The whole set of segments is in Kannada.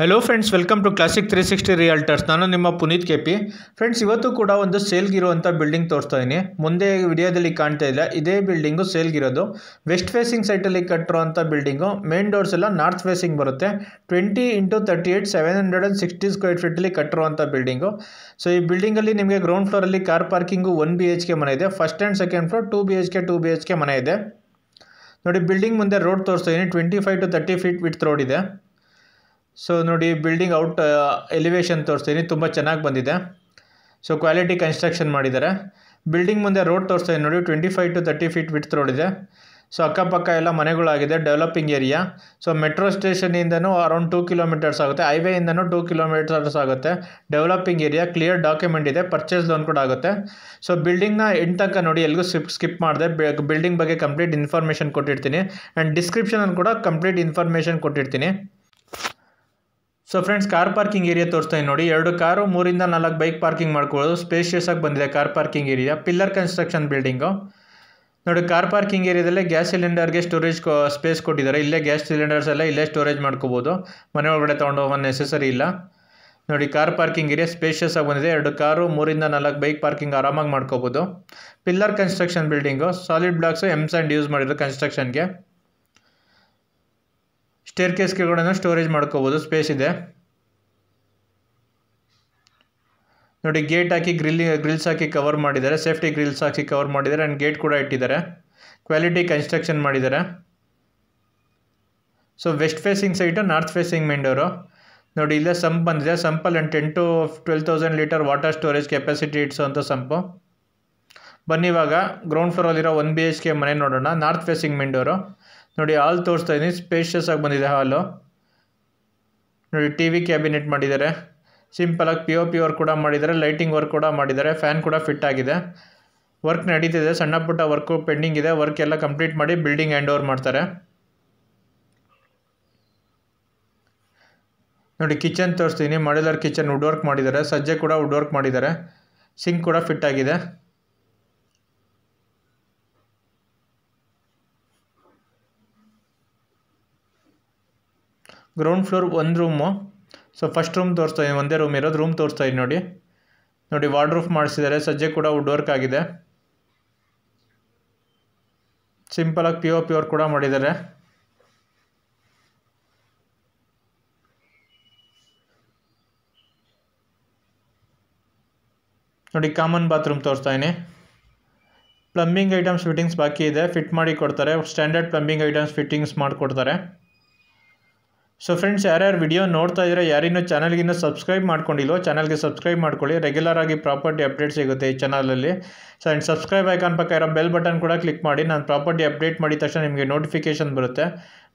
hello friends welcome to classic three sixty realtors ನಾನು ನಿಮ್ಮ ಪುನೀತ್ ಕೆ ಪಿ ಫ್ರೆಂಡ್ಸ್ ಇವತ್ತು ಕೂಡ ಒಂದು ಸೇಲ್ಗಿರುವಂಥ ಬಿಲ್ಡಿಂಗ್ ತೋರಿಸ್ತಾ ಇದ್ದೀನಿ ಮುಂದೆ ವಿಡಿಯೋದಲ್ಲಿ ಕಾಣ್ತಾ ಇಲ್ಲ ಇದೇ ಬಿಲ್ಡಿಂಗು ಸೇಲ್ಗಿರೋದು ವೆಸ್ಟ್ ಫೇಸಿಂಗ್ ಸೈಟಲ್ಲಿ ಕಟ್ಟಿರೋಂಥ ಬಿಲ್ಡಿಂಗು ಮೇನ್ ಡೋರ್ಸ್ ಎಲ್ಲ ನಾರ್ತ್ ಫೇಸಿಂಗ್ ಬರುತ್ತೆ twenty into thirty eight seven hundred and sixty square ಫೀಟಲ್ಲಿ ಕಟ್ಟಿರುವಂಥ ಬಿಲ್ಡಿಂಗು ಸೊ ಈ ಬಿಲ್ಡಿಂಗಲ್ಲಿ ನಿಮಗೆ ಗ್ರೌಂಡ್ ಫ್ಲೋರಲ್ಲಿ car parking one B H K ಮನೆ ಇದೆ first and second floor two B H K two B H K ಮನೆ ಇದೆ ನೋಡಿ ಬಿಲ್ಡಿಂಗ್ ಮುಂದೆ ರೋಡ್ ತೋರಿಸ್ತಾ ಇದ್ದೀನಿ twenty five to thirty feet with road ಇದೆ ಸೊ ನೋಡಿ ಬಿಲ್ಡಿಂಗ್ ಔಟ್ ಎಲಿವೇಶನ್ ತೋರಿಸ್ತೀನಿ ತುಂಬ ಚೆನ್ನಾಗಿ ಬಂದಿದೆ ಸೊ ಕ್ವಾಲಿಟಿ ಕನ್ಸ್ಟ್ರಕ್ಷನ್ ಮಾಡಿದ್ದಾರೆ ಬಿಲ್ಡಿಂಗ್ ಮುಂದೆ ರೋಡ್ ತೋರಿಸ್ತೀನಿ ನೋಡಿ twenty five to thirty feet with road ಇದೆ ಸೊ ಅಕ್ಕಪಕ್ಕ ಎಲ್ಲ ಮನೆಗಳಾಗಿದೆ ಡೆವಲಪಿಂಗ್ ಏರಿಯಾ ಸೊ ಮೆಟ್ರೋ ಸ್ಟೇಷನಿಂದನೂ ಅರೌಂಡ್ ಟೂ ಕಿಲೋಮೀಟರ್ಸ್ ಆಗುತ್ತೆ ಹೈವೇಯಿಂದನೂ ಟೂ ಕಿಲೋಮೀಟರ್ಸ್ ಆಗುತ್ತೆ ಡೆವಲಪಿಂಗ್ ಏರಿಯಾ ಕ್ಲಿಯರ್ ಡಾಕ್ಯುಮೆಂಟ್ ಇದೆ ಪರ್ಚೇಸ್ ಲೋನ್ ಕೂಡ ಆಗುತ್ತೆ ಸೊ ಬಿಲ್ಡಿಂಗ್ನ ಎಂಟು ತನಕ ನೋಡಿ ಎಲ್ಲಿಗೂ ಸ್ಕಿಪ್ ಸ್ಕಿಪ್ ಮಾಡಿದೆ ಬಿಲ್ಡಿಂಗ್ ಬಗ್ಗೆ ಕಂಪ್ಲೀಟ್ ಇನ್ಫಾರ್ಮೇಷನ್ ಕೊಟ್ಟಿರ್ತೀನಿ ಆ್ಯಂಡ್ ಡಿಸ್ಕ್ರಿಪ್ಷನಲ್ಲಿ ಕೂಡ ಕಂಪ್ಲೀಟ್ ಇನ್ಫಾರ್ಮೇಷನ್ ಕೊಟ್ಟಿರ್ತೀನಿ so friends car parking area ತೋರಿಸ್ತಾ ನೋಡಿ ಎರಡು ಕಾರು ಮೂರಿಂದ ನಾಲ್ಕು ಬೈಕ್ ಪಾರ್ಕಿಂಗ್ ಮಾಡ್ಕೊಳ್ಳೋದು ಸ್ಪೇಷಿಯಸ್ ಆಗಿ ಬಂದಿದೆ car parking area pillar construction building ನೋಡಿ ಕಾರ್ ಪಾರ್ಕಿಂಗ್ ಏರಿಯಾದಲ್ಲಿ ಗ್ಯಾಸ್ ಸಿಲಿಂಡರ್ಗೆ ಸ್ಟೋರೇಜ್ ಸ್ಪೇಸ್ ಕೊಟ್ಟಿದ್ದಾರೆ ಇಲ್ಲೇ ಗ್ಯಾಸ್ ಸಿಲಿಂಡರ್ಸ್ ಎಲ್ಲ ಇಲ್ಲೇ ಸ್ಟೋರೇಜ್ ಮಾಡ್ಕೋಬೋದು ಮನೆ ಒಳಗಡೆ ತೊಗೊಂಡು ಹೋಗೋ ನೆಸೆಸರಿ ಇಲ್ಲ ನೋಡಿ ಕಾರ್ ಪಾರ್ಕಿಂಗ್ ಏರಿಯಾ ಸ್ಪೇಷಿಯಸ್ ಆಗಿ ಬಂದಿದೆ ಎರಡು ಕಾರು ಮೂರಿಂದ ನಾಲ್ಕು ಬೈಕ್ ಪಾರ್ಕಿಂಗ್ ಆರಾಮಾಗಿ ಮಾಡ್ಕೋಬೋದು pillar construction building solid blocks M sand use ಮಾಡಿದ್ರು ಕನ್ಸ್ಟ್ರಕ್ಷನ್ಗೆ ಸ್ಟೇರ್ ಕೇಸ್ಗಳನ್ನು ಸ್ಟೋರೇಜ್ ಮಾಡ್ಕೋಬೋದು ಸ್ಪೇಸ್ ಇದೆ ನೋಡಿ ಗೇಟ್ ಹಾಕಿ ಗ್ರಿಲ್ ಗ್ರಿಲ್ಸ್ ಹಾಕಿ ಕವರ್ ಮಾಡಿದ್ದಾರೆ ಸೇಫ್ಟಿ ಗ್ರಿಲ್ಸ್ ಹಾಕಿ ಕವರ್ ಮಾಡಿದ್ದಾರೆ ಆ್ಯಂಡ್ ಗೇಟ್ ಕೂಡ ಇಟ್ಟಿದ್ದಾರೆ ಕ್ವಾಲಿಟಿ ಕನ್ಸ್ಟ್ರಕ್ಷನ್ ಮಾಡಿದ್ದಾರೆ so west facing site north facing main door ನೋಡಿ ಇಲ್ಲೇ ಸಂಪ್ ಬಂದಿದೆ ಸಂಪಲ್ಲಿ and ten to twelve thousand litre water storage capacity ಅಂತ ಸಂಪು ಬನ್ನಿ ಇವಾಗ ಗ್ರೌಂಡ್ ಫ್ಲೋರಲ್ಲಿರೋ ಒನ್ ಬಿ ಎಚ್ ಕೆ ಮನೆ ನೋಡೋಣ ನಾರ್ತ್ ಫೇಸಿಂಗ್ ಮೆಂಡೋರು ನೋಡಿ ಹಾಲ್ ತೋರಿಸ್ತಾ ಇದ್ದೀನಿ ಸ್ಪೇಷಿಯಸ್ ಆಗಿ ಬಂದಿದೆ ಹಾಲು ನೋಡಿ ಟಿ ವಿ ಕ್ಯಾಬಿನೆಟ್ ಮಾಡಿದ್ದಾರೆ ಸಿಂಪಲಾಗಿ ಪಿ ಒ ಪಿ ವರ್ಕ್ ಕೂಡ ಮಾಡಿದ್ದಾರೆ ಲೈಟಿಂಗ್ ವರ್ಕ್ ಕೂಡ ಮಾಡಿದ್ದಾರೆ ಫ್ಯಾನ್ ಕೂಡ ಫಿಟ್ ಆಗಿದೆ ವರ್ಕ್ ನಡೀತಿದೆ ಸಣ್ಣ ಪುಟ್ಟ ವರ್ಕು ಪೆಂಡಿಂಗ್ ಇದೆ ವರ್ಕ್ ಎಲ್ಲ ಕಂಪ್ಲೀಟ್ ಮಾಡಿ ಬಿಲ್ಡಿಂಗ್ ಹ್ಯಾಂಡ್ ಓವರ್ ಮಾಡ್ತಾರೆ ನೋಡಿ ಕಿಚನ್ ತೋರಿಸ್ತೀನಿ ಮಾಡ್ಯುಲರ್ ಕಿಚನ್ ವುಡ್ ವರ್ಕ್ ಮಾಡಿದ್ದಾರೆ ಸಜ್ಜೆ ಕೂಡ ವುಡ್ ವರ್ಕ್ ಮಾಡಿದ್ದಾರೆ ಸಿಂಕ್ ಕೂಡ ಫಿಟ್ ಆಗಿದೆ ಗ್ರೌಂಡ್ ಫ್ಲೋರ್ ಒಂದು ರೂಮು ಸೊ ಫಸ್ಟ್ ರೂಮ್ ತೋರಿಸ್ತಾ ಇದ್ದೀನಿ ಒಂದೇ ರೂಮ್ ಇರೋದು ರೂಮ್ ತೋರಿಸ್ತಾ ಇದ್ದೀನಿ ನೋಡಿ ನೋಡಿ ವಾರ್ಡ್ರೂಫ್ ಮಾಡಿಸಿದ್ದಾರೆ ಸಜ್ಜೆ ಕೂಡ ವುಡ್ ವರ್ಕ್ ಆಗಿದೆ ಸಿಂಪಲಾಗಿ ಪಿ ಪ್ಯೂರ್ ಕೂಡ ಮಾಡಿದ್ದಾರೆ ನೋಡಿ ಕಾಮನ್ ಬಾತ್ರೂಮ್ ತೋರಿಸ್ತಾ ಇದ್ದೀನಿ ಪ್ಲಂಬಿಂಗ್ ಐಟಮ್ಸ್ ಫಿಟ್ಟಿಂಗ್ಸ್ ಬಾಕಿ ಇದೆ ಫಿಟ್ ಮಾಡಿ ಕೊಡ್ತಾರೆ ಸ್ಟ್ಯಾಂಡರ್ಡ್ ಪ್ಲಂಬಿಂಗ್ ಐಟಮ್ಸ್ ಫಿಟ್ಟಿಂಗ್ಸ್ ಮಾಡಿಕೊಡ್ತಾರೆ ಸೊ ಫ್ರೆಂಡ್ಸ್ ಯಾರ್ಯಾರು ವಿಡಿಯೋ ನೋಡ್ತಾ ಇದ್ದರೆ ಯಾರಿನ್ನೂ ಚಾನಲ್ಗಿನ್ನ ಸಬ್ಸ್ಕ್ರೈಬ್ ಮಾಡ್ಕೊಂಡಿಲ್ಲೋ ಚಾನಲ್ಗೆ ಸಬ್ಸ್ಕ್ರೈಬ್ ಮಾಡ್ಕೊಳ್ಳಿ ರೆಗ್ಯುಲರ್ ಆಗಿ ಪ್ರಾಪರ್ಟಿ ಅಪ್ಡೇಟ್ ಸಿಗುತ್ತೆ ಈ ಚಾನಲಲ್ಲಿ ಸೊ ಆ್ಯಂಡ್ ಸಬ್ಸ್ಕ್ರೈಬ್ ಐಕಾನ್ ಪಕ್ಕ ಇರೋ ಬೆಲ್ ಬಟನ್ ಕೂಡ ಕ್ಲಿಕ್ ಮಾಡಿ ನಾನು ಪ್ರಾಪರ್ಟಿ ಅಪ್ಡೇಟ್ ಮಾಡಿದ ತಕ್ಷಣ ನಿಮಗೆ ನೋಟಿಫಿಕೇಷನ್ ಬರುತ್ತೆ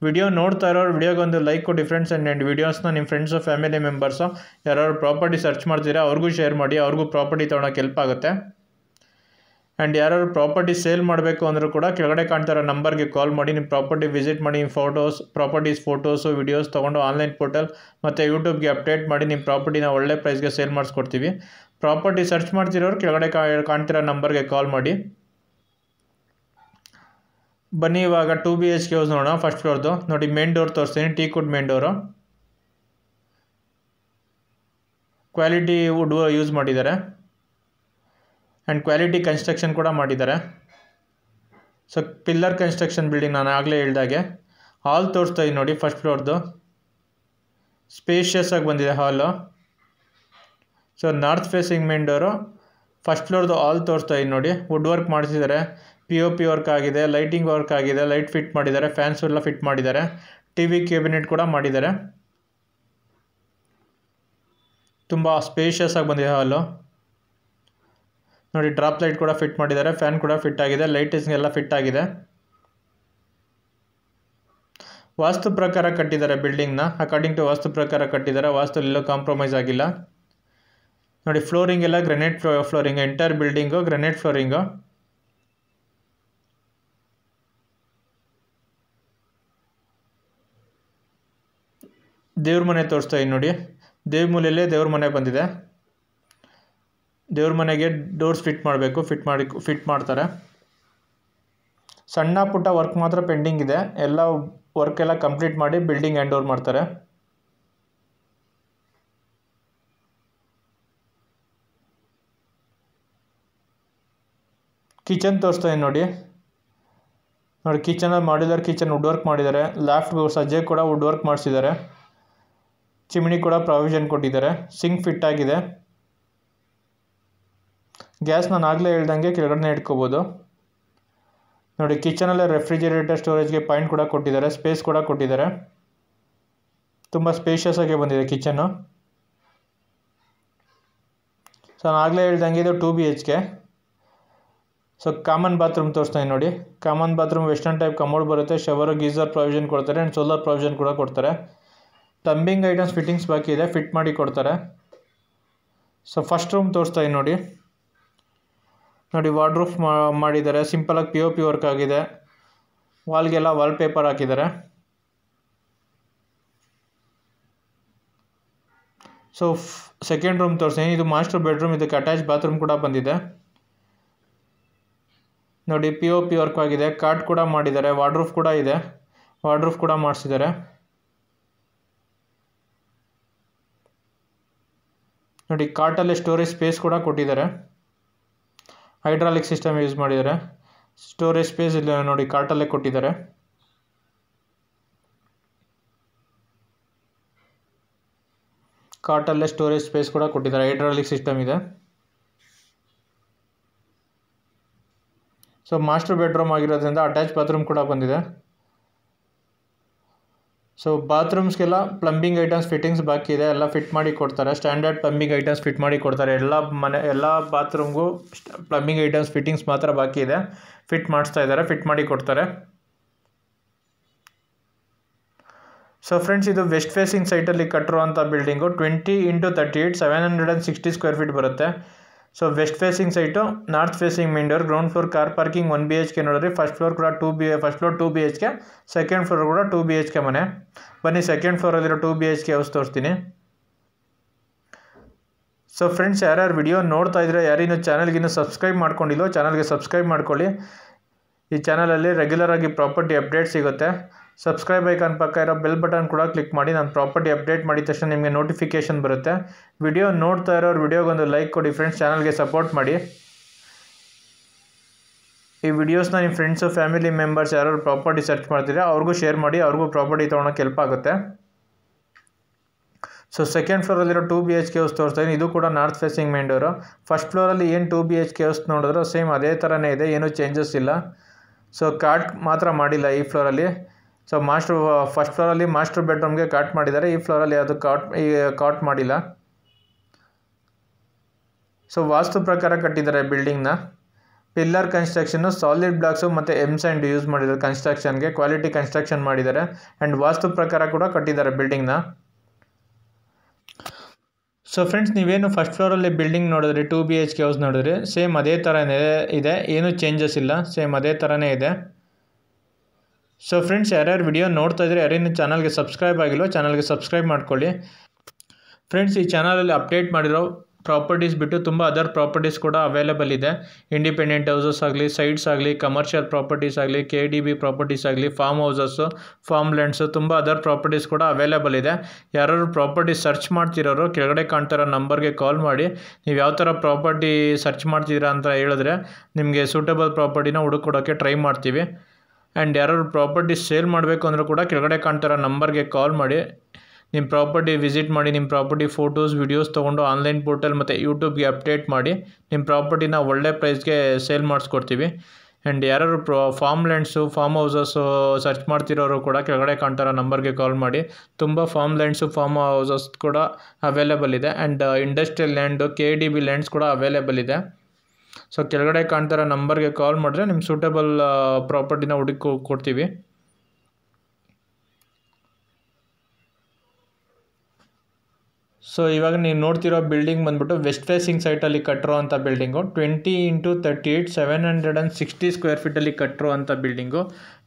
ವಿಡಿಯೋ ನೋಡ್ತಾ ಇರೋರು ಒಂದು ಲೈಕ್ ಕೊಡಿ ಫ್ರೆಂಡ್ಸ್ ಆ್ಯಂಡ್ ಆ್ಯಂಡ್ ವಿಡಿಯೋಸ್ನ ನಿಮ್ಮ ಫ್ರೆಂಡ್ಸು ಫ್ಯಾಮಿಲಿ ಮೆಂಬರ್ಸು ಯಾರು ಪ್ರಾಪರ್ಟಿ ಸರ್ಚ್ ಮಾಡ್ತೀರಾ ಅವ್ರಿಗೂ ಶೇರ್ ಮಾಡಿ ಅವ್ರಿಗೂ ಪ್ರಾಪರ್ಟಿ ತೊಗೊಳಕ್ಕೆ ಹೆಲ್ಪ್ ಆಗುತ್ತೆ ಆ್ಯಂಡ್ ಯಾರು ಪ್ರಾಪರ್ಟಿ ಸೇಲ್ ಮಾಡಬೇಕು ಅಂದರೂ ಕೂಡ ಕೆಳಗಡೆ ಕಾಣ್ತಾರೋ ನಂಬರ್ಗೆ ಕಾಲ್ ಮಾಡಿ ನಿಮ್ಮ ಪ್ರಾಪರ್ಟಿ ವಿಸಿಟ್ ಮಾಡಿ ನಿಮ್ಮ ಫೋಟೋಸ್ ಪ್ರಾಪರ್ಟೀಸ್ ಫೋಟೋಸು ವಿಡಿಯೋಸ್ ತೊಗೊಂಡು ಆನ್ಲೈನ್ ಪೋರ್ಟಲ್ ಮತ್ತು ಯೂಟ್ಯೂಬ್ಗೆ ಅಪ್ಡೇಟ್ ಮಾಡಿ ನಿಮ್ಮ ಪ್ರಾಪರ್ಟಿನ ಒಳ್ಳೆ ಪ್ರೈಸ್ಗೆ ಸೇಲ್ ಮಾಡಿಸ್ಕೊಡ್ತೀವಿ ಪ್ರಾಪರ್ಟಿ ಸರ್ಚ್ ಮಾಡ್ತಿರೋರು ಕೆಳಗಡೆ ಕಾಣ್ತಿರೋ ನಂಬರ್ಗೆ ಕಾಲ್ ಮಾಡಿ ಬನ್ನಿ ಇವಾಗ ಟು ಬಿ ಎಚ್ ಕೆ ನೋಡೋಣ ಫಸ್ಟ್ ಫ್ಲೋರ್ದು ನೋಡಿ ಮೇನ್ ಡೋರ್ ತೋರಿಸ್ತೀನಿ teak wood main door quality wood use ಮಾಡಿದ್ದಾರೆ ಆ್ಯಂಡ್ ಕ್ವಾಲಿಟಿ ಕನ್ಸ್ಟ್ರಕ್ಷನ್ ಕೂಡ ಮಾಡಿದ್ದಾರೆ ಸೊ ಪಿಲ್ಲರ್ ಕನ್ಸ್ಟ್ರಕ್ಷನ್ ಬಿಲ್ಡಿಂಗ್ ನಾನು ಆಗಲೇ ಹೇಳ್ದಾಗೆ ಹಾಲ್ ತೋರಿಸ್ತಾ ಇದ್ದೀನಿ ನೋಡಿ ಫಸ್ಟ್ ಫ್ಲೋರ್ದು ಸ್ಪೇಷಿಯಸ್ ಆಗಿ ಬಂದಿದೆ hall so north facing main door first ಫ್ಲೋರ್ದು ಹಾಲ್ ತೋರಿಸ್ತಾ ಇದ್ದೀನಿ ನೋಡಿ ವುಡ್ ವರ್ಕ್ ಮಾಡಿಸಿದ್ದಾರೆ ಪಿ ಒ ಪಿ ವರ್ಕ್ ಆಗಿದೆ ಲೈಟಿಂಗ್ ವರ್ಕ್ ಆಗಿದೆ ಲೈಟ್ ಫಿಟ್ ಮಾಡಿದ್ದಾರೆ ಫ್ಯಾನ್ಸ್ ಎಲ್ಲ ಫಿಟ್ ಮಾಡಿದ್ದಾರೆ ಟಿ ವಿ ಕ್ಯಾಬಿನೆಟ್ ಕೂಡ ಮಾಡಿದ್ದಾರೆ ತುಂಬ ಸ್ಪೇಷಿಯಸ್ ಆಗಿ ಬಂದಿದೆ ಹಾಲು ನೋಡಿ ಡ್ರಾಪ್ ಲೈಟ್ ಕೂಡ ಫಿಟ್ ಮಾಡಿದ್ದಾರೆ ಫ್ಯಾನ್ ಕೂಡ ಫಿಟ್ ಆಗಿದೆ ಎಲ್ಲ ಫಿಟ್ ಆಗಿದೆ ವಾಸ್ತು ಪ್ರಕಾರ ಕಟ್ಟಿದ್ದಾರೆ ಬಿಲ್ಡಿಂಗ್ನ ಅಕಾರ್ಡಿಂಗ್ ಟು ವಾಸ್ತು ಪ್ರಕಾರ ಕಟ್ಟಿದ್ದಾರೆ ವಾಸ್ತು ಎಲ್ಲೂ ಕಾಂಪ್ರಮೈಸ್ ಆಗಿಲ್ಲ ನೋಡಿ ಫ್ಲೋರಿಂಗ್ ಎಲ್ಲ granite flooring entire building granite flooring ದೇವ್ರ ಮನೆ ತೋರಿಸ್ತಾ ನೋಡಿ ದೇವ್ರ ಮೂಲೆಯಲ್ಲೇ ದೇವ್ರ ಮನೆ ಬಂದಿದೆ ದೇವ್ರ ಮನೆಗೆ ಡೋರ್ಸ್ ಫಿಟ್ ಮಾಡಬೇಕು ಫಿಟ್ ಮಾಡಿ ಫಿಟ್ ಮಾಡ್ತಾರೆ ಸಣ್ಣ ಪುಟ್ಟ ವರ್ಕ್ ಮಾತ್ರ ಪೆಂಡಿಂಗ್ ಇದೆ ಎಲ್ಲ ವರ್ಕ್ ಎಲ್ಲ ಕಂಪ್ಲೀಟ್ ಮಾಡಿ ಬಿಲ್ಡಿಂಗ್ ಹ್ಯಾಂಡ್ ಓವರ್ ಮಾಡ್ತಾರೆ ಕಿಚನ್ ತೋರಿಸ್ತಾ ನೋಡಿ ನೋಡಿ ಕಿಚನಲ್ಲಿ ಮಾಡಿದ್ದಾರೆ ಕಿಚನ್ ವುಡ್ ವರ್ಕ್ ಮಾಡಿದ್ದಾರೆ ಲ್ಯಾಫ್ಟ್ ಸಜ್ಜೆ ಕೂಡ ವುಡ್ ವರ್ಕ್ ಮಾಡಿಸಿದ್ದಾರೆ ಚಿಮಣಿ ಕೂಡ ಪ್ರಾವಿಷನ್ ಕೊಟ್ಟಿದ್ದಾರೆ ಸಿಂಕ್ ಫಿಟ್ ಆಗಿದೆ ಗ್ಯಾಸ್ ನಾನು ಆಗಲೇ ಹೇಳ್ದಂಗೆ ಕೆಳಗಡೆ ಇಟ್ಕೋಬೋದು ನೋಡಿ ಕಿಚನಲ್ಲೇ ರೆಫ್ರಿಜಿರೇಟರ್ ಸ್ಟೋರೇಜ್ಗೆ ಪಾಯಿಂಟ್ ಕೂಡ ಕೊಟ್ಟಿದ್ದಾರೆ ಸ್ಪೇಸ್ ಕೂಡ ಕೊಟ್ಟಿದ್ದಾರೆ ತುಂಬ ಸ್ಪೇಷಿಯಸ್ ಆಗಿ ಬಂದಿದೆ ಕಿಚನ್ನು ಸೊ ನಾನು ಆಗಲೇ ಹೇಳ್ದಂಗೆ ಇದು two B H K so common bathroom ತೋರಿಸ್ತೀನಿ ನೋಡಿ common bathroom western type commode ಬರುತ್ತೆ ಶವರು ಗೀಸರ್ ಪ್ರೊವಿಷನ್ ಕೊಡ್ತಾರೆ ಆ್ಯಂಡ್ ಸೋಲಾರ್ ಪ್ರೊವಿಷನ್ ಕೂಡ ಕೊಡ್ತಾರೆ ಟಂಬಿಂಗ್ ಐಟಮ್ಸ್ ಫಿಟ್ಟಿಂಗ್ಸ್ ಬಾಕಿ ಇದೆ ಫಿಟ್ ಮಾಡಿ ಕೊಡ್ತಾರೆ ಸೊ ಫಸ್ಟ್ ರೂಮ್ ತೋರಿಸ್ತಾ ನೋಡಿ ನೋಡಿ ವಾರ್ಡ್ರೂಫ್ ಮಾಡಿದ್ದಾರೆ ಸಿಂಪಲಾಗಿ ಪಿ ಓ ಪಿ ವರ್ಕ್ ಆಗಿದೆ ವಾಲ್ಗೆಲ್ಲ ವಾಲ್ ಪೇಪರ್ ಹಾಕಿದ್ದಾರೆ ಸೊ ಸೆಕೆಂಡ್ ರೂಮ್ ತೋರಿಸಿ ಇದು ಮಾಸ್ಟರ್ ಬೆಡ್ರೂಮ್ ಇದಕ್ಕೆ ಅಟ್ಯಾಚ್ ಬಾತ್ರೂಮ್ ಕೂಡ ಬಂದಿದೆ ನೋಡಿ ಪಿ ಓ ಪಿ ವರ್ಕ್ ಆಗಿದೆ ಕಾರ್ಟ್ ಕೂಡ ಮಾಡಿದ್ದಾರೆ ವಾರ್ಡ್ರೂಫ್ ಕೂಡ ಇದೆ ವಾರ್ಡ್ರೂಫ್ ಕೂಡ ಮಾಡಿಸಿದ್ದಾರೆ ನೋಡಿ ಕಾರ್ಟಲ್ಲೇ ಸ್ಟೋರೇಜ್ ಸ್ಪೇಸ್ ಕೂಡ ಕೊಟ್ಟಿದ್ದಾರೆ ಹೈಡ್ರಾಲಿಕ್ ಸಿಸ್ಟಮ್ ಯೂಸ್ ಮಾಡಿದ್ದಾರೆ ಸ್ಟೋರೇಜ್ ಸ್ಪೇಸ್ ಇಲ್ಲ ನೋಡಿ ಕಾರ್ಟಲ್ಲೇ ಕೊಟ್ಟಿದ್ದಾರೆ ಕಾರ್ಟಲ್ಲೇ ಸ್ಟೋರೇಜ್ ಸ್ಪೇಸ್ ಕೂಡ ಕೊಟ್ಟಿದ್ದಾರೆ ಹೈಡ್ರಾಲಿಕ್ ಸಿಸ್ಟಮ್ ಇದೆ ಸೊ ಮಾಸ್ಟರ್ ಬೆಡ್ರೂಮ್ ಆಗಿರೋದ್ರಿಂದ ಅಟ್ಯಾಚ್ ಬಾತ್ರೂಮ್ ಕೂಡ ಬಂದಿದೆ ಸೊ ಬಾತ್ರೂಮ್ಸ್ಗೆಲ್ಲ ಪ್ಲಂಬಿಂಗ್ ಐಟಮ್ಸ್ ಫಿಟ್ಟಿಂಗ್ಸ್ ಬಾಕಿ ಇದೆ ಎಲ್ಲ ಫಿಟ್ ಮಾಡಿ ಕೊಡ್ತಾರೆ ಸ್ಟ್ಯಾಂಡರ್ಡ್ ಪ್ಲಂಬಿಂಗ್ ಐಟಮ್ಸ್ ಫಿಟ್ ಮಾಡಿ ಕೊಡ್ತಾರೆ ಎಲ್ಲ ಮನೆ ಎಲ್ಲ ಬಾತ್ರೂಮ್ಗೂ ಪ್ಲಂಬಿಂಗ್ ಐಟಮ್ಸ್ ಫಿಟ್ಟಿಂಗ್ಸ್ ಮಾತ್ರ ಬಾಕಿ ಇದೆ ಫಿಟ್ ಮಾಡಿಸ್ತಾ ಇದ್ದಾರೆ ಫಿಟ್ ಮಾಡಿ ಕೊಡ್ತಾರೆ ಸೊ ಫ್ರೆಂಡ್ಸ್ ಇದು ವೆಸ್ಟ್ ಫೇಸಿಂಗ್ ಸೈಟಲ್ಲಿ ಕಟ್ಟಿರುವಂಥ building twenty into thirty eight seven hundred sixty square feet ಬರುತ್ತೆ so west facing site north facing main door ground floor car parking one B H K ನೋಡಿದ್ರಿ ಫಸ್ಟ್ ಫ್ಲೋರ್ ಕೂಡ two B first floor two B H K second floor ಕೂಡ ಟೂ ಬಿ ಎಚ್ ಕೆ ಮನೆ ಬನ್ನಿ ಸೆಕೆಂಡ್ ಫ್ಲೋರಲ್ಲಿರೋ two B H K house ತೋರಿಸ್ತೀನಿ ಸೊ ಫ್ರೆಂಡ್ಸ್ ಯಾರ್ಯಾರು ವಿಡಿಯೋ ನೋಡ್ತಾ ಇದ್ರೆ ಯಾರಿನ ಚಾನಲ್ಗಿನ್ನೂ ಸಬ್ಸ್ಕ್ರೈಬ್ ಮಾಡ್ಕೊಂಡಿಲ್ಲೋ ಚಾನಲ್ಗೆ ಸಬ್ಸ್ಕ್ರೈಬ್ ಮಾಡ್ಕೊಳ್ಳಿ ಈ ಚಾನಲಲ್ಲಿ ರೆಗ್ಯುಲರ್ ಆಗಿ ಪ್ರಾಪರ್ಟಿ ಅಪ್ಡೇಟ್ ಸಿಗುತ್ತೆ ಸಬ್ಸ್ಕ್ರೈಬ್ ಐಕಾನ್ ಪಕ್ಕ ಇರೋ ಬೆಲ್ ಬಟನ್ ಕೂಡ ಕ್ಲಿಕ್ ಮಾಡಿ ನಾನು ಪ್ರಾಪರ್ಟಿ ಅಪ್ಡೇಟ್ ಮಾಡಿದ ತಕ್ಷಣ ನಿಮಗೆ ನೋಟಿಫಿಕೇಷನ್ ಬರುತ್ತೆ ವಿಡಿಯೋ ನೋಡ್ತಾ ಇರೋರು ವಿಡಿಯೋಗೊಂದು ಲೈಕ್ ಕೊಡಿ ಫ್ರೆಂಡ್ಸ್ ಚಾನಲ್ಗೆ ಸಪೋರ್ಟ್ ಮಾಡಿ ಈ ವಿಡಿಯೋಸ್ನ ನಿಮ್ಮ ಫ್ರೆಂಡ್ಸು ಫ್ಯಾಮಿಲಿ ಮೆಂಬರ್ಸ್ ಯಾರು ಪ್ರಾಪರ್ಟಿ ಸರ್ಚ್ ಮಾಡ್ತೀರಿ ಅವ್ರಿಗೂ ಶೇರ್ ಮಾಡಿ ಅವ್ರಿಗೂ ಪ್ರಾಪರ್ಟಿ ತೊಗೊಳೋಕ್ಕೆ ಹೆಲ್ಪ್ ಆಗುತ್ತೆ ಸೊ ಸೆಕೆಂಡ್ ಫ್ಲೋರಲ್ಲಿರೋ two B H K house ತೋರಿಸ್ತಾ ಇದು ಕೂಡ north facing main door first ಫ್ಲೋರಲ್ಲಿ ಏನು two B H K house ನೋಡಿದ್ರು ಸೇಮ್ ಅದೇ ಥರನೇ ಇದೆ ಏನೂ ಚೇಂಜಸ್ ಇಲ್ಲ ಸೊ ಕಾರ್ಟ್ ಮಾತ್ರ ಮಾಡಿಲ್ಲ ಈ ಫ್ಲೋರಲ್ಲಿ ಸೊ ಮಾಸ್ಟ್ರು ಫಸ್ಟ್ ಫ್ಲೋರಲ್ಲಿ ಮಾಸ್ಟ್ರ್ ಬೆಡ್ರೂಮ್ಗೆ ಕಾಟ್ ಮಾಡಿದ್ದಾರೆ ಈ ಫ್ಲೋರಲ್ಲಿ ಅದು ಕಾಟ್ ಈ ಕಾಟ್ uh, ಮಾಡಿಲ್ಲ ಸೊ ವಾಸ್ತು ಪ್ರಕಾರ ಕಟ್ಟಿದ್ದಾರೆ ಬಿಲ್ಡಿಂಗ್ನ ಪಿಲ್ಲರ್ ಕನ್ಸ್ಟ್ರಕ್ಷನ್ನು ಸಾಲಿಡ್ ಬ್ಲಾಕ್ಸು ಮತ್ತು ಎಮ್ ಸ್ಯಾಂಡ್ ಯೂಸ್ ಮಾಡಿದ್ದಾರೆ ಕನ್ಸ್ಟ್ರಕ್ಷನ್ಗೆ ಕ್ವಾಲಿಟಿ ಕನ್ಸ್ಟ್ರಕ್ಷನ್ ಮಾಡಿದ್ದಾರೆ ಆ್ಯಂಡ್ ವಾಸ್ತು ಪ್ರಕಾರ ಕೂಡ ಕಟ್ಟಿದ್ದಾರೆ ಬಿಲ್ಡಿಂಗ್ನ ಸೊ ಫ್ರೆಂಡ್ಸ್ ನೀವೇನು ಫಸ್ಟ್ ಫ್ಲೋರಲ್ಲಿ ಬಿಲ್ಡಿಂಗ್ ನೋಡಿದ್ರಿ two B H K house ನೋಡಿದ್ರಿ ಸೇಮ್ ಅದೇ ಥರನೇ ಇದೆ ಏನೂ ಚೇಂಜಸ್ ಇಲ್ಲ ಸೇಮ್ ಅದೇ ಥರನೇ ಇದೆ ಸೊ ಫ್ರೆಂಡ್ಸ್ ಯಾರ್ಯಾರು ವಿಡಿಯೋ ನೋಡ್ತಾ ಇದ್ರೆ ಯಾರೇನು ಚಾನಲ್ಗೆ ಸಬ್ಸ್ಕ್ರೈಬ್ ಆಗಿಲ್ಲೋ ಚಾನಲ್ಗೆ ಸಬ್ಸ್ಕ್ರೈಬ್ ಮಾಡ್ಕೊಳ್ಳಿ ಫ್ರೆಂಡ್ಸ್ ಈ ಚಾನಲಲ್ಲಿ ಅಪ್ಡೇಟ್ ಮಾಡಿರೋ ಪ್ರಾಪರ್ಟೀಸ್ ಬಿಟ್ಟು ತುಂಬ ಅದರ್ ಪ್ರಾಪರ್ಟೀಸ್ ಕೂಡ ಅವೈಲೇಬಲ್ ಇದೆ ಇಂಡಿಪೆಂಡೆಂಟ್ ಹೌಸಸ್ ಆಗಲಿ ಸೈಟ್ಸ್ ಆಗಲಿ ಕಮರ್ಷಿಯಲ್ ಪ್ರಾಪರ್ಟೀಸ್ ಆಗಲಿ ಕೆ ಡಿ ಬಿ ಪ್ರಾಪರ್ಟೀಸ್ ಆಗಲಿ ಫಾರ್ಮ್ ಹೌಸಸ್ಸು ಫಾರ್ಮ್ ಲ್ಯಾಂಡ್ಸು ತುಂಬ ಅದರ್ ಪ್ರಾಪರ್ಟೀಸ್ ಕೂಡ ಅವೈಲೇಬಲ್ ಇದೆ ಯಾರು ಪ್ರಾಪರ್ಟಿ ಸರ್ಚ್ ಮಾಡ್ತಿರೋರು ಕೆಳಗಡೆ ಕಾಣ್ತಾರೋ ನಂಬರ್ಗೆ ಕಾಲ್ ಮಾಡಿ ನೀವು ಯಾವ ಥರ ಪ್ರಾಪರ್ಟಿ ಸರ್ಚ್ ಮಾಡ್ತೀರಾ ಅಂತ ಹೇಳಿದ್ರೆ ನಿಮಗೆ ಸೂಟಬಲ್ ಪ್ರಾಪರ್ಟಿನ ಹುಡುಕೊಡೋಕ್ಕೆ ಟ್ರೈ ಮಾಡ್ತೀವಿ ಆ್ಯಂಡ್ ಯಾರಾದ್ರು ಪ್ರಾಪರ್ಟಿ ಸೇಲ್ ಮಾಡಬೇಕು ಅಂದರೂ ಕೂಡ ಕೆಳಗಡೆ ಕಾಣ್ತಾರೋ ನಂಬರ್ಗೆ ಕಾಲ್ ಮಾಡಿ ನಿಮ್ಮ ಪ್ರಾಪರ್ಟಿ ವಿಸಿಟ್ ಮಾಡಿ ನಿಮ್ಮ ಪ್ರಾಪರ್ಟಿ ಫೋಟೋಸ್ ವಿಡಿಯೋಸ್ ತೊಗೊಂಡು ಆನ್ಲೈನ್ ಪೋರ್ಟಲ್ ಮತ್ತು ಯೂಟ್ಯೂಬ್ಗೆ ಅಪ್ಡೇಟ್ ಮಾಡಿ ನಿಮ್ಮ ಪ್ರಾಪರ್ಟಿನ ಒಳ್ಳೆ ಪ್ರೈಸ್ಗೆ ಸೇಲ್ ಮಾಡಿಸ್ಕೊಡ್ತೀವಿ ಆ್ಯಂಡ್ ಯಾರಾದ್ರು pro farm lands farm houses search ಮಾಡ್ತಿರೋರು ಕೂಡ ಕೆಳಗಡೆ ಕಾಣ್ತಾರೋ ನಂಬರ್ಗೆ ಕಾಲ್ ಮಾಡಿ ತುಂಬ ಫಾರ್ಮ್ ಲ್ಯಾಂಡ್ಸು ಫಾರ್ಮ್ ಹೌಸಸ್ ಕೂಡ ಅವೈಲೇಬಲ್ ಇದೆ and industrial land K D B lands ಕೂಡ ಅವೈಲೇಬಲ್ ಇದೆ ಸೊ ಕೆಳಗಡೆ ಕಾಣ್ತಿರೋ ನಂಬರ್ಗೆ ಕಾಲ್ ಮಾಡಿದ್ರೆ ನಿಮ್ಮ ಸೂಟೆಬಲ್ ಪ್ರಾಪರ್ಟಿನ ಹುಡುಕಿ ಕೊಡ್ತೀವಿ ಸೊ ಇವಾಗ ನೀವು ನೋಡ್ತಿರೋ ಬಿಲ್ಡಿಂಗ್ ಬಂದ್ಬಿಟ್ಟು ವೆಸ್ಟ್ ಫೇಸಿಂಗ್ ಸೈಟಲ್ಲಿ ಕಟ್ಟಿರೋ ಅಂಥ building twenty into thirty eight seven hundred and sixty square ಫೀಟಲ್ಲಿ ಕಟ್ಟಿರೋ ಅಂಥ building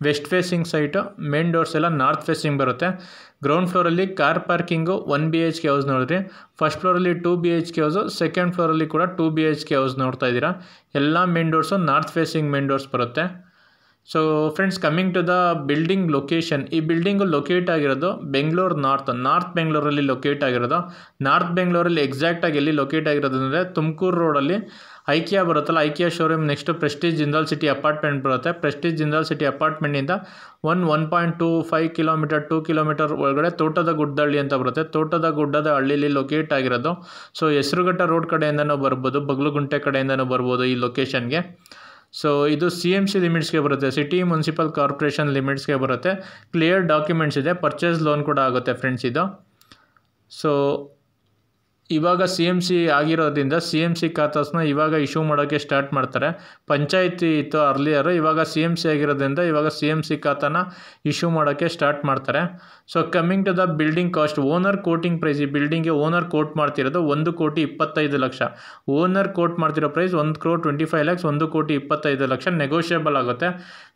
west facing site main doors ಎಲ್ಲ ನಾರ್ತ್ ಫೇಸಿಂಗ್ ಬರುತ್ತೆ ಗ್ರೌಂಡ್ ಫ್ಲೋರಲ್ಲಿ car parking one B H K house ನೋಡಿದ್ರಿ ಫಸ್ಟ್ ಫ್ಲೋರಲ್ಲಿ two B H K house second ಫ್ಲೋರಲ್ಲಿ ಕೂಡ two B H K house ನೋಡ್ತಾ ಇದ್ದೀರಾ ಎಲ್ಲ main doors north facing main doors ಬರುತ್ತೆ so friends coming to the building location ಈ ಬಿಲ್ಡಿಂಗು ಲೊಕೇಟ್ ಆಗಿರೋದು ಬೆಂಗಳೂರು ನಾರ್ತ್ ನಾರ್ತ್ ಬೆಂಗಳೂರಲ್ಲಿ ಲೊಕೇಟ್ ಆಗಿರೋದು ನಾರ್ತ್ ಬೆಂಗಳೂರಲ್ಲಿ ಎಕ್ಸಾಕ್ಟಾಗಿ ಎಲ್ಲಿ ಲೊಕೇಟ್ ಆಗಿರೋದು ಅಂದರೆ ತುಮಕೂರು ರೋಡಲ್ಲಿ ಐಕಿಯಾ ಬರುತ್ತಲ್ಲ IKEA showroom next Prestige Jindal city apartment ಬರುತ್ತೆ ಪ್ರೆಸ್ಟೀಜ್ ಜಿಂದಾಲ್ ಸಿಟಿ ಅಪಾರ್ಟ್ಮೆಂಟಿಂದ one one point two five kilometre two kilometre ಒಳಗಡೆ ತೋಟದ ಗುಡ್ಡಹಳ್ಳಿ ಅಂತ ಬರುತ್ತೆ ತೋಟದ ಗುಡ್ಡದ ಹಳ್ಳಿಲಿ ಲೊಕೇಟ್ ಆಗಿರೋದು ಸೊ ಹೆಸರುಘಟ್ಟ ರೋಡ್ ಕಡೆಯಿಂದನೂ ಬರ್ಬೋದು ಬಗ್ಲುಗುಂಟೆ ಕಡೆಯಿಂದನೂ ಬರ್ಬೋದು ಈ ಲೊಕೇಶನ್ಗೆ ಸೊ ಇದು ಸಿ ಎಮ್ ಸಿ ಲಿಮಿಟ್ಸ್ಗೆ ಬರುತ್ತೆ ಸಿಟಿ ಮುನ್ಸಿಪಲ್ ಕಾರ್ಪೊರೇಷನ್ ಲಿಮಿಟ್ಸ್ಗೆ ಬರುತ್ತೆ ಕ್ಲಿಯರ್ ಡಾಕ್ಯುಮೆಂಟ್ಸ್ ಇದೆ ಪರ್ಚೇಸ್ ಲೋನ್ ಕೂಡ ಆಗುತ್ತೆ ಫ್ರೆಂಡ್ಸ್ ಇದು ಸೊ ಇವಾಗ ಸಿ ಎಮ್ ಸಿ ಆಗಿರೋದ್ರಿಂದ ಸಿ ಎಮ್ ಸಿ ಖಾತಾಸ್ನ ಇವಾಗ ಇಶ್ಯೂ ಮಾಡೋಕ್ಕೆ ಸ್ಟಾರ್ಟ್ ಮಾಡ್ತಾರೆ ಪಂಚಾಯಿತಿ ಇತ್ತು ಅರ್ಲಿಯರು ಇವಾಗ ಸಿ ಎಮ್ ಸಿ ಆಗಿರೋದ್ರಿಂದ ಇವಾಗ ಸಿ ಎಮ್ ಸಿ ಖಾತಾನ ಇಶ್ಯೂ ಮಾಡೋಕ್ಕೆ ಸ್ಟಾರ್ಟ್ ಮಾಡ್ತಾರೆ so coming to the building cost owner quoting price ಈ ಬಿಲ್ಡಿಂಗ್ಗೆ ಓನರ್ ಕೋಟ್ ಮಾಡ್ತಿರೋದು ಒಂದು ಕೋಟಿ ಇಪ್ಪತ್ತೈದು ಲಕ್ಷ ಓನರ್ ಕೋಟ್ ಮಾಡ್ತಿರೋ ಪ್ರೈಸ್ ಒಂದು ಕ್ರೋ ಟ್ವೆಂಟಿ ಫೈವ್ ಲ್ಯಾಕ್ಸ್ ಒಂದು ಕೋಟಿ ಇಪ್ಪತ್ತೈದು ಲಕ್ಷ ನೆಗೋಷಿಯೇಬಲ್ ಆಗುತ್ತೆ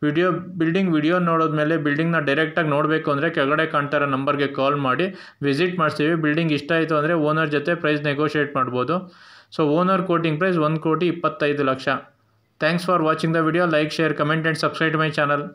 ವಿಡಿಯೋ ಬಿಲ್ಡಿಂಗ್ ವಿಡಿಯೋ ನೋಡೋದ್ಮೇಲೆ ಬಿಲ್ಡಿಂಗ್ನ ಡೈರೆಕ್ಟಾಗಿ ನೋಡಬೇಕು ಅಂದರೆ ಕೆಳಗಡೆ ಕಾಣ್ತಾ ನಂಬರ್ಗೆ ಕಾಲ್ ಮಾಡಿ ವಿಸಿಟ್ ಮಾಡ್ತೀವಿ ಬಿಲ್ಡಿಂಗ್ ಇಷ್ಟ ಆಯಿತು ಅಂದರೆ ಓನರ್ ಜೊತೆ ಪ್ರೈಸ್ ನೆಗೋಷಿಯೇಟ್ ಮಾಡ್ಬೋದು ಸೊ ಓನರ್ ಕೋಟಿಂಗ್ ಪ್ರೈಸ್ ಒಂದು ಕೋಟಿ ಇಪ್ಪತ್ತೈದು ಲಕ್ಷ thanks for watching the video like share comment and subscribe my channel